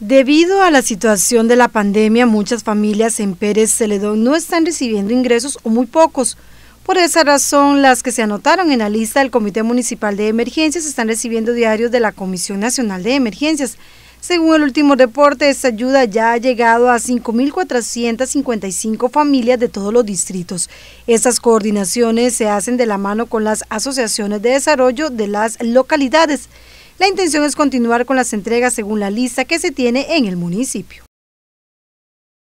Debido a la situación de la pandemia, muchas familias en Pérez Celedón no están recibiendo ingresos o muy pocos. Por esa razón, las que se anotaron en la lista del Comité Municipal de Emergencias están recibiendo diarios de la Comisión Nacional de Emergencias. Según el último reporte, esta ayuda ya ha llegado a 5.455 familias de todos los distritos. Estas coordinaciones se hacen de la mano con las asociaciones de desarrollo de las localidades. La intención es continuar con las entregas según la lista que se tiene en el municipio.